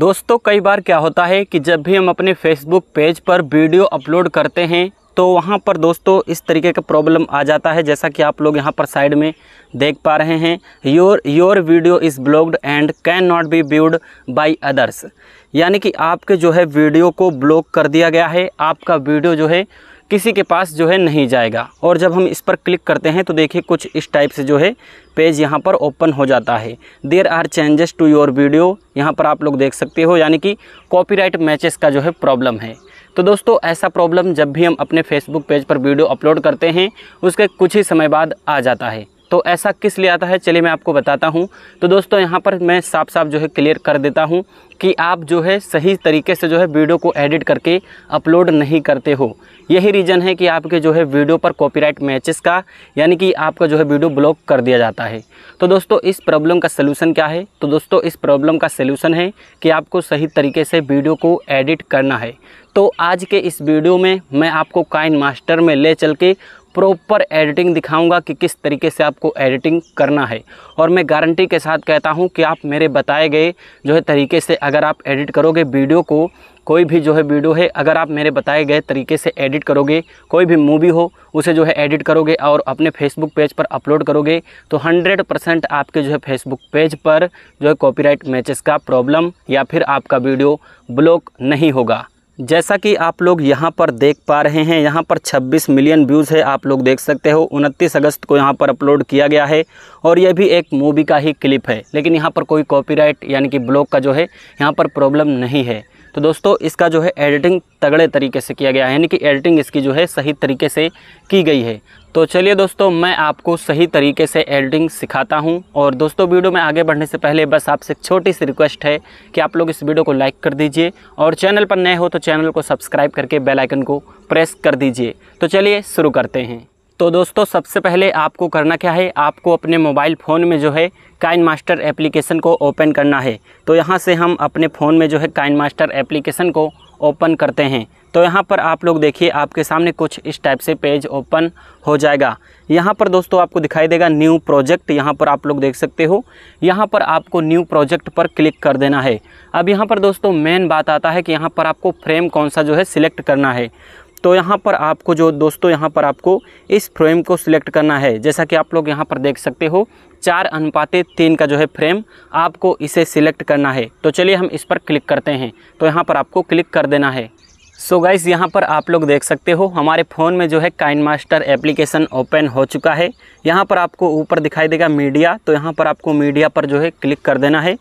दोस्तों कई बार क्या होता है कि जब भी हम अपने फेसबुक पेज पर वीडियो अपलोड करते हैं तो वहाँ पर दोस्तों इस तरीके का प्रॉब्लम आ जाता है जैसा कि आप लोग यहाँ पर साइड में देख पा रहे हैं your your video is blocked and cannot be viewed by others यानी कि आपके जो है वीडियो को ब्लॉक कर दिया गया है आपका वीडियो जो है किसी के पास जो है नहीं जाएगा और जब हम इस पर क्लिक करते हैं तो देखिए कुछ इस टाइप से जो है पेज यहाँ पर ओपन हो जाता है there are changes to your video यहाँ पर आप लोग देख सकते हो यानी कि कॉपीराइट मैचेस का जो है प्रॉब्लम है तो दोस्तों ऐसा प्रॉब्लम जब भी हम अपने फेसबुक पेज पर वीडियो अपलोड करते हैं उसके कुछ ही समय बाद आ जाता है तो ऐसा किस लिए आता है चलिए मैं आपको बताता हूँ तो दोस्तों यहाँ पर मैं साफ साफ जो है क्लियर कर देता हूँ कि आप जो है सही तरीके से जो है वीडियो को एडिट करके अपलोड नहीं करते हो यही रीज़न है कि आपके जो है वीडियो पर कॉपीराइट मैचेस का यानी कि आपका जो है वीडियो ब्लॉक कर दिया जाता है तो दोस्तों इस प्रॉब्लम का सलूशन क्या है तो दोस्तों इस प्रॉब्लम का सलूशन है कि आपको सही तरीके से वीडियो को एडिट करना है तो आज के इस वीडियो में मैं आपको काइन मास्टर में ले चल के प्रॉपर एडिटिंग दिखाऊंगा कि किस तरीके से आपको एडिटिंग करना है और मैं गारंटी के साथ कहता हूं कि आप मेरे बताए गए जो है तरीके से अगर आप एडिट करोगे वीडियो को कोई भी जो है वीडियो है अगर आप मेरे बताए गए तरीके से एडिट करोगे कोई भी मूवी हो उसे जो है एडिट करोगे और अपने फेसबुक पेज पर अपलोड करोगे तो 100 परसेंट आपके जो है फेसबुक पेज पर जो है कॉपीराइट मैचेस का प्रॉब्लम या फिर आपका वीडियो ब्लॉक नहीं होगा जैसा कि आप लोग यहाँ पर देख पा रहे हैं यहाँ पर 26 मिलियन व्यूज़ है आप लोग देख सकते हो 29 अगस्त को यहाँ पर अपलोड किया गया है और यह भी एक मूवी का ही क्लिप है लेकिन यहाँ पर कोई कॉपीराइट यानी कि ब्लॉक का जो है यहाँ पर प्रॉब्लम नहीं है तो दोस्तों इसका जो है एडिटिंग तगड़े तरीके से किया गया है यानी कि एडिटिंग इसकी जो है सही तरीके से की गई है तो चलिए दोस्तों मैं आपको सही तरीके से एडिटिंग सिखाता हूं और दोस्तों वीडियो में आगे बढ़ने से पहले बस आपसे छोटी सी रिक्वेस्ट है कि आप लोग इस वीडियो को लाइक कर दीजिए और चैनल पर नए हो तो चैनल को सब्सक्राइब करके बेलाइकन को प्रेस कर दीजिए तो चलिए शुरू करते हैं तो दोस्तों सबसे पहले आपको करना क्या है आपको अपने मोबाइल फ़ोन में जो है काइन मास्टर एप्लीकेशन को ओपन करना है तो यहाँ से हम अपने फ़ोन में जो है काइन मास्टर एप्लीकेशन को ओपन करते हैं तो यहाँ पर आप लोग देखिए आपके सामने कुछ इस टाइप से पेज ओपन हो जाएगा यहाँ पर दोस्तों आपको दिखाई देगा न्यू प्रोजेक्ट यहाँ पर आप लोग देख सकते हो यहाँ पर आपको न्यू प्रोजेक्ट पर क्लिक कर देना है अब यहाँ पर दोस्तों मेन बात आता है कि यहाँ पर आपको फ्रेम कौन सा जो है सिलेक्ट करना है तो यहाँ पर आपको जो दोस्तों यहाँ पर आपको इस फ्रेम को सिलेक्ट करना है जैसा कि आप लोग यहाँ पर देख सकते हो चार अनुपाते तीन का जो है फ्रेम आपको इसे सिलेक्ट करना है तो चलिए हम इस पर क्लिक करते हैं तो यहाँ पर आपको क्लिक कर देना है सो so यहाँ पर आप लोग देख सकते हो हमारे फ़ोन में जो है काइन मास्टर एप्लीकेशन ओपन हो चुका है यहाँ पर आपको ऊपर दिखाई देगा मीडिया तो यहाँ पर आपको मीडिया पर जो है क्लिक कर देना है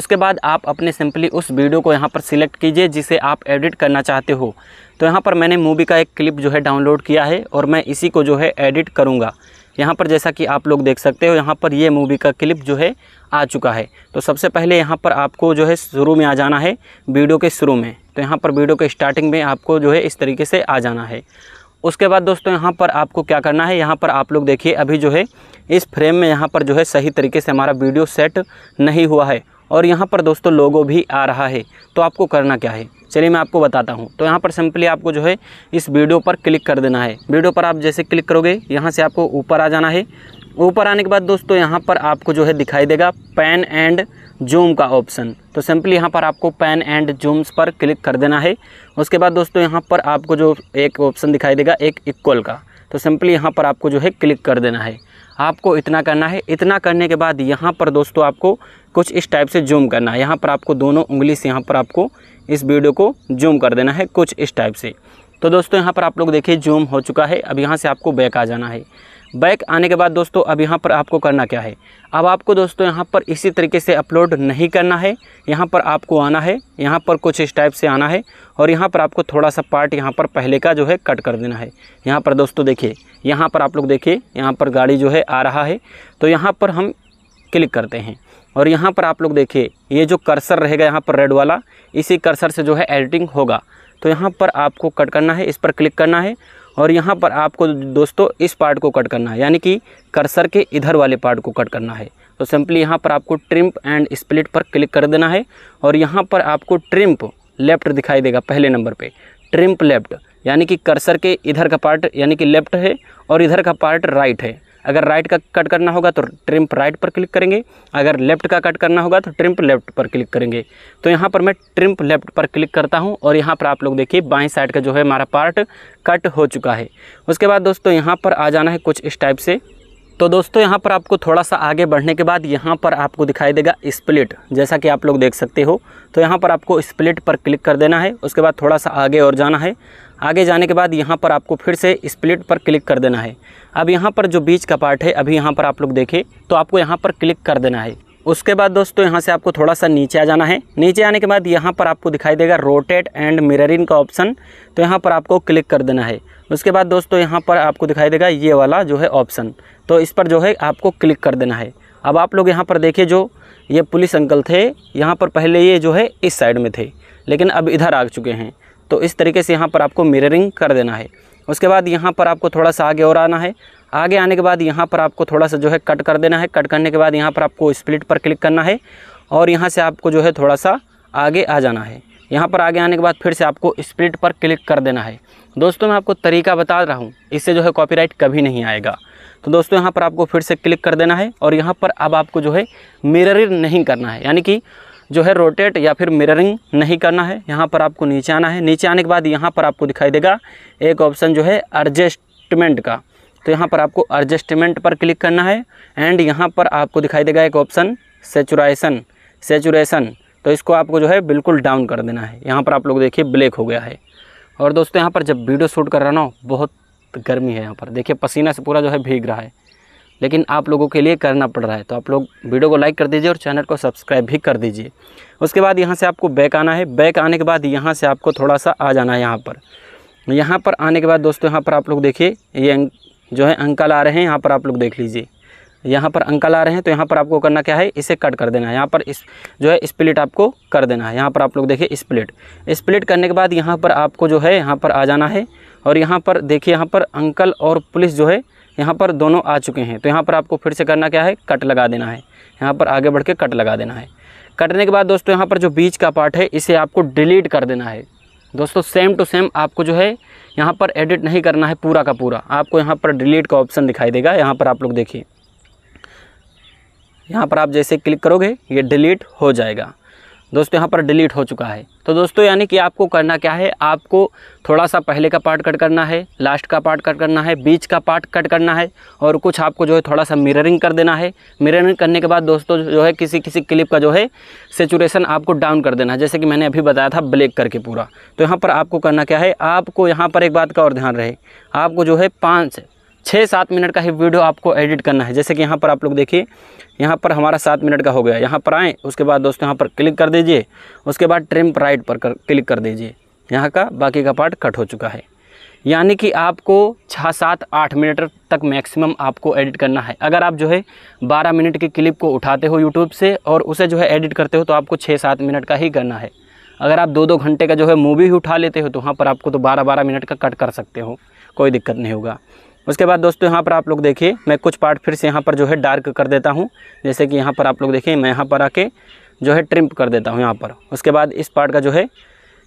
उसके बाद आप अपने सिंपली उस वीडियो को यहाँ पर सिलेक्ट कीजिए जिसे आप एडिट करना चाहते हो तो यहाँ पर मैंने मूवी का एक क्लिप जो है डाउनलोड किया है और मैं इसी को जो है एडिट करूँगा यहाँ पर जैसा कि आप लोग देख सकते हो यहाँ पर ये मूवी का क्लिप जो है आ चुका है तो सबसे पहले यहाँ पर आपको जो है शुरू में आ जाना है वीडियो के शुरू में तो यहाँ पर वीडियो के स्टार्टिंग में आपको जो है इस तरीके से आ जाना है उसके बाद दोस्तों यहाँ पर आपको क्या करना है यहाँ पर आप लोग देखिए अभी जो है इस फ्रेम में यहाँ पर जो है सही तरीके से हमारा वीडियो सेट नहीं हुआ है और यहाँ पर दोस्तों लोगो भी आ रहा है तो आपको करना क्या है चलिए मैं आपको बताता हूँ तो यहाँ पर सिंपली आपको जो है इस वीडियो पर क्लिक कर देना है वीडियो पर आप जैसे क्लिक करोगे यहाँ से आपको ऊपर आ जाना है ऊपर आने के बाद दोस्तों यहाँ पर आपको जो है दिखाई देगा पैन एंड जूम का ऑप्शन तो सिंपली यहाँ पर आपको पैन एंड जूम्स पर क्लिक कर देना है उसके बाद दोस्तों यहाँ पर आपको जो एक ऑप्शन दिखाई देगा एक इक्वल का तो सिंपली यहाँ पर आपको जो है क्लिक कर देना है आपको इतना करना है इतना करने के बाद यहाँ पर दोस्तों आपको कुछ इस टाइप से जूम करना है यहाँ पर आपको दोनों उंगली से यहाँ पर आपको इस वीडियो को जूम कर देना है कुछ इस टाइप से तो दोस्तों यहाँ पर आप लोग देखिए जूम हो चुका है अब यहाँ से आपको बैक आ जाना है बैक आने के बाद दोस्तों अब यहाँ पर आपको करना क्या है अब आपको दोस्तों यहाँ पर इसी तरीके से अपलोड नहीं करना है यहाँ पर आपको आना है यहाँ पर कुछ इस टाइप से आना है और यहाँ पर आपको थोड़ा सा पार्ट यहाँ पर पहले का जो है कट कर देना है यहाँ पर दोस्तों देखिए यहाँ पर आप लोग देखिए यहाँ पर गाड़ी जो है आ रहा है तो यहाँ पर हम क्लिक करते हैं और यहाँ पर आप लोग देखिए ये जो कर्सर रहेगा यहाँ पर रेड वाला इसी कर्सर से जो है एडिटिंग होगा तो यहाँ पर आपको कट करना है इस पर क्लिक करना है और यहाँ पर आपको दोस्तों इस पार्ट को कट करना है यानी कि कर्सर के इधर वाले पार्ट को कट करना है तो सिंपली यहाँ पर आपको ट्रिम्प एंड स्प्लिट पर क्लिक कर देना है और यहाँ पर आपको ट्रिम्प लेफ्ट दिखाई देगा पहले नंबर पर ट्रिम्प लेफ्ट यानी कि कर्सर के इधर का पार्ट यानी कि लेफ्ट है और इधर का पार्ट राइट है अगर राइट का कट करना होगा तो ट्रिम्प राइट पर क्लिक करेंगे अगर लेफ्ट का कट करना होगा तो ट्रिम्प लेफ्ट पर क्लिक करेंगे तो यहाँ पर मैं ट्रिम्प लेफ्ट पर क्लिक करता हूँ और यहाँ पर आप लोग देखिए बाएँ साइड का जो है हमारा पार्ट कट हो चुका है उसके बाद दोस्तों यहाँ पर आ जाना है कुछ इस टाइप से तो दोस्तों यहाँ पर आपको थोड़ा सा आगे बढ़ने के बाद यहाँ पर आपको दिखाई देगा स्प्लिट जैसा कि आप लोग देख सकते हो तो यहाँ पर आपको स्प्लिट पर क्लिक कर देना है उसके बाद थोड़ा सा आगे और जाना है आगे जाने के बाद यहाँ पर आपको फिर से स्प्लिट पर क्लिक कर देना है अब यहाँ पर जो बीच का पार्ट है अभी यहाँ पर आप लोग देखें तो आपको यहाँ पर क्लिक कर देना है उसके बाद दोस्तों यहाँ से आपको थोड़ा सा नीचे आ जाना है नीचे आने के बाद यहाँ पर आपको दिखाई देगा रोटेट एंड मिररिंग का ऑप्शन तो यहाँ पर आपको क्लिक कर देना है उसके बाद दोस्तों यहाँ पर आपको दिखाई देगा ये वाला जो है ऑप्शन तो इस पर जो है आपको क्लिक कर देना है अब आप लोग यहाँ पर देखिए जो ये पुलिस अंकल थे यहाँ पर पहले ये जो है इस साइड में थे लेकिन अब इधर आ चुके हैं तो इस तरीके से यहाँ पर आपको मिररिंग कर देना है उसके बाद यहाँ पर आपको थोड़ा सा आगे और आना है आगे आने के बाद यहाँ पर आपको थोड़ा सा जो है कट कर देना है कट करने के बाद यहाँ पर आपको स्प्लिट पर क्लिक करना है और यहाँ से आपको जो है थोड़ा सा आगे आ जाना है यहाँ पर आगे आने के बाद फिर से आपको स्प्लिट पर क्लिक कर देना है दोस्तों मैं आपको तरीका बता रहा हूँ इससे जो है कॉपी कभी नहीं आएगा तो दोस्तों यहाँ पर आपको फिर से क्लिक कर देना है और यहाँ पर अब आपको जो है मिररिंग नहीं करना है यानी कि जो है रोटेट या फिर मिररिंग नहीं करना है यहाँ पर आपको नीचे आना है नीचे आने के बाद यहाँ पर आपको दिखाई देगा एक ऑप्शन जो है एडजस्टमेंट का तो यहाँ पर आपको एडजस्टमेंट पर क्लिक करना है एंड यहाँ पर आपको दिखाई देगा एक ऑप्शन सेचुरेशन सेचुरेशन तो इसको आपको जो है बिल्कुल डाउन कर देना है यहाँ पर आप लोग देखिए ब्लैक हो गया है और दोस्तों यहाँ पर जब वीडियो शूट कर रहा ना बहुत गर्मी है यहाँ पर देखिए पसीना से पूरा जो है भीग रहा है लेकिन आप लोगों के लिए करना पड़ रहा है तो आप लोग वीडियो को लाइक कर दीजिए और चैनल को सब्सक्राइब भी कर दीजिए उसके बाद यहाँ से आपको बैक आना है बैक आने के बाद यहाँ से आपको थोड़ा सा आ जाना है यहाँ पर यहाँ पर आने के बाद दोस्तों यहाँ पर आप लोग देखिए ये जो है अंकल आ रहे हैं यहाँ पर आप लोग देख लीजिए यहाँ पर अंकल आ रहे हैं तो यहाँ पर आपको करना क्या है इसे कट कर देना है यहाँ पर इस जो है स्प्लिट आपको कर देना है यहाँ पर आप लोग देखिए स्प्लिट स्प्लिट करने के बाद यहाँ पर आपको जो है यहाँ पर आ जाना है और यहाँ पर देखिए यहाँ पर अंकल और पुलिस जो है यहाँ पर दोनों आ चुके हैं तो यहाँ पर आपको फिर से करना क्या है कट लगा देना है यहाँ पर आगे बढ़ के कट लगा देना है कटने के बाद दोस्तों यहाँ पर जो बीच का पार्ट है इसे आपको डिलीट कर देना है दोस्तों सेम टू सेम आपको जो है यहाँ पर एडिट नहीं करना है पूरा का पूरा आपको यहाँ पर डिलीट का ऑप्शन दिखाई देगा यहाँ पर आप लोग देखिए यहाँ पर आप जैसे क्लिक करोगे ये डिलीट हो जाएगा दोस्तों यहाँ पर डिलीट हो चुका है तो दोस्तों यानी कि आपको करना क्या है आपको थोड़ा सा पहले का पार्ट कट करना है लास्ट का पार्ट कट करना है बीच का पार्ट कट करना है और कुछ आपको जो है थोड़ा सा मिररिंग कर देना है मिररिंग करने के बाद दोस्तों जो है किसी किसी क्लिप का जो है सेचुरेशन आपको डाउन कर देना है जैसे कि मैंने अभी बताया था ब्लैक करके पूरा तो यहाँ पर आपको करना क्या है आपको यहाँ पर एक बात का और ध्यान रहे आपको जो है पाँच छः सात मिनट का ही वीडियो आपको एडिट करना है जैसे कि यहाँ पर आप लोग देखिए यहाँ पर हमारा सात मिनट का हो गया यहाँ पर आएँ उसके बाद दोस्तों यहाँ पर क्लिक कर दीजिए उसके बाद ट्रिम राइट पर कर, क्लिक कर दीजिए यहाँ का बाकी का पार्ट कट हो चुका है यानी कि आपको छः सात आठ मिनट तक मैक्सिमम आपको एडिट करना है अगर आप जो है बारह मिनट की क्लिप को उठाते हो यूट्यूब से और उसे जो है एडिट करते हो तो आपको छः सात मिनट का ही करना है अगर आप दो दो घंटे का जो है मूवी ही उठा लेते हो तो वहाँ पर आपको तो बारह बारह मिनट का कट कर सकते हो कोई दिक्कत नहीं होगा उसके बाद दोस्तों यहाँ पर आप लोग देखिए मैं कुछ पार्ट फिर से यहाँ पर जो है डार्क कर देता हूँ जैसे कि यहाँ पर आप लोग देखिए मैं यहाँ पर आके जो है ट्रिम कर देता हूँ यहाँ पर उसके बाद इस पार्ट का जो है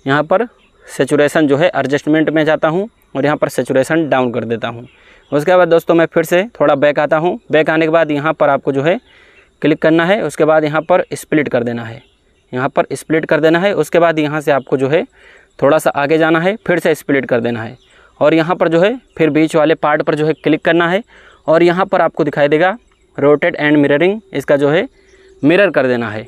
यहाँ पर सेचुरेशन जो है एडजस्टमेंट में जाता हूँ और यहाँ पर सेचुरेशन डाउन कर देता हूँ उसके बाद दोस्तों मैं फिर से थोड़ा बैक आता हूँ बैक आने के बाद यहाँ पर आपको जो है क्लिक करना है उसके बाद यहाँ पर स्प्लिट कर देना है यहाँ पर स्प्लिट कर देना है उसके बाद यहाँ से आपको जो है थोड़ा सा आगे जाना है फिर से स्प्लिट कर देना है और यहाँ पर जो है फिर बीच वाले पार्ट पर जो है क्लिक करना है और यहाँ पर आपको दिखाई देगा रोटेट एंड मिररिंग इसका जो है मिरर कर देना है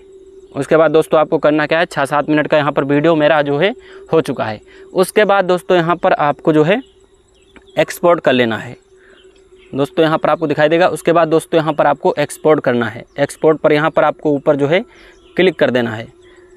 उसके बाद दोस्तों आपको करना क्या है छः सात मिनट का यहाँ पर वीडियो मेरा जो है हो चुका है उसके बाद दोस्तों यहाँ पर आपको जो है एक्सपोर्ट कर लेना है दोस्तों यहाँ पर आपको दिखाई देगा उसके बाद दोस्तों यहाँ पर आपको एक्सपोर्ट करना है एक्सपोर्ट पर यहाँ पर आपको ऊपर जो है क्लिक कर देना है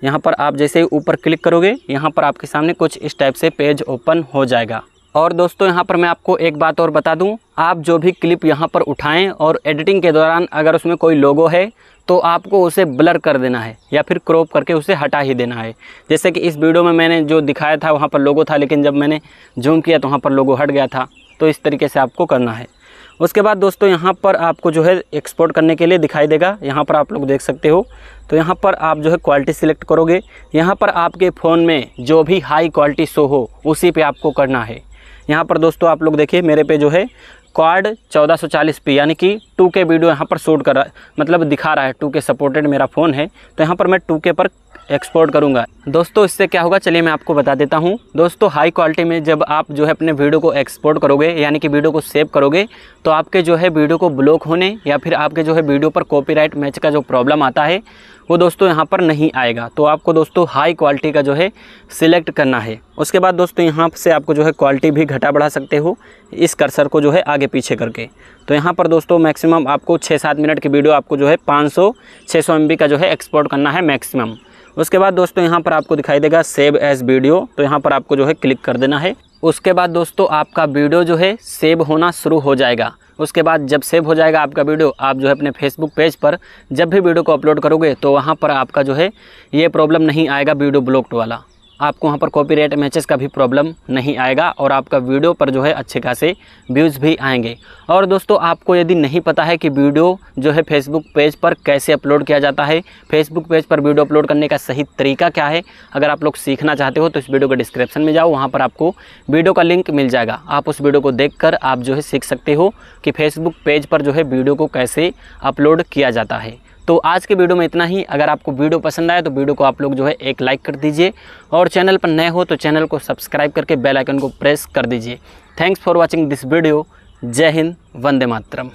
यहाँ पर आप जैसे ऊपर क्लिक करोगे यहाँ पर आपके सामने कुछ इस टाइप से पेज ओपन हो जाएगा और दोस्तों यहाँ पर मैं आपको एक बात और बता दूँ आप जो भी क्लिप यहाँ पर उठाएँ और एडिटिंग के दौरान अगर उसमें कोई लोगो है तो आपको उसे ब्लर कर देना है या फिर क्रॉप करके उसे हटा ही देना है जैसे कि इस वीडियो में मैंने जो दिखाया था वहाँ पर लोगो था लेकिन जब मैंने जूम किया तो वहाँ पर लोगो हट गया था तो इस तरीके से आपको करना है उसके बाद दोस्तों यहाँ पर आपको जो है एक्सपोर्ट करने के लिए दिखाई देगा यहाँ पर आप लोग देख सकते हो तो यहाँ पर आप जो है क्वालिटी सिलेक्ट करोगे यहाँ पर आपके फ़ोन में जो भी हाई क्वालिटी शो हो उसी पे आपको करना है यहाँ पर दोस्तों आप लोग देखिए मेरे पे जो है क्वाड 1440p यानी कि 2K वीडियो यहाँ पर शूट कर रहा है मतलब दिखा रहा है 2K सपोर्टेड मेरा फ़ोन है तो यहाँ पर मैं 2K पर एक्सपोर्ट करूँगा दोस्तों इससे क्या होगा चलिए मैं आपको बता देता हूँ दोस्तों हाई क्वालिटी में जब आप जो है अपने वीडियो को एक्सपोर्ट करोगे यानी कि वीडियो को सेव करोगे तो आपके जो है वीडियो को ब्लॉक होने या फिर आपके जो है वीडियो पर कॉपी मैच का जो प्रॉब्लम आता है वो दोस्तों यहाँ पर नहीं आएगा तो आपको दोस्तों हाई क्वालिटी का जो है सिलेक्ट करना है उसके बाद दोस्तों यहाँ से आपको जो है क्वालिटी भी घटा बढ़ा सकते हो इस कर्सर को जो है आगे पीछे करके तो यहाँ पर दोस्तों मैक्सिमम आपको छः सात मिनट की वीडियो आपको जो है पाँच सौ छः सौ एम बी का जो है एक्सपोर्ट करना है मैक्सिमम उसके बाद दोस्तों यहाँ पर आपको दिखाई देगा सेव एज वीडियो तो यहाँ पर आपको जो है क्लिक कर देना है उसके बाद दोस्तों आपका वीडियो जो है सेव होना शुरू हो जाएगा उसके बाद जब सेव हो जाएगा आपका वीडियो आप जो है अपने फेसबुक पेज पर जब भी वीडियो को अपलोड करोगे तो वहाँ पर आपका जो है ये प्रॉब्लम नहीं आएगा वीडियो ब्लॉक्ड वाला आपको वहाँ पर कॉपीराइट मैचेस का भी प्रॉब्लम नहीं आएगा और आपका वीडियो पर जो है अच्छे खासे व्यूज़ भी आएंगे और दोस्तों आपको यदि नहीं पता है कि वीडियो जो है फेसबुक पेज पर कैसे अपलोड किया जाता है फेसबुक पेज पर वीडियो अपलोड करने का सही तरीका क्या है अगर आप लोग सीखना चाहते हो तो इस वीडियो के डिस्क्रिप्शन में जाओ वहाँ पर आपको वीडियो का लिंक मिल जाएगा आप उस वीडियो को देख आप जो है सीख सकते हो कि फेसबुक पेज पर जो है वीडियो को कैसे अपलोड किया जाता है तो आज के वीडियो में इतना ही अगर आपको वीडियो पसंद आए तो वीडियो को आप लोग जो है एक लाइक कर दीजिए और चैनल पर नए हो तो चैनल को सब्सक्राइब करके बेल आइकन को प्रेस कर दीजिए thanks for watching this video जय हिंद वंदे मातरम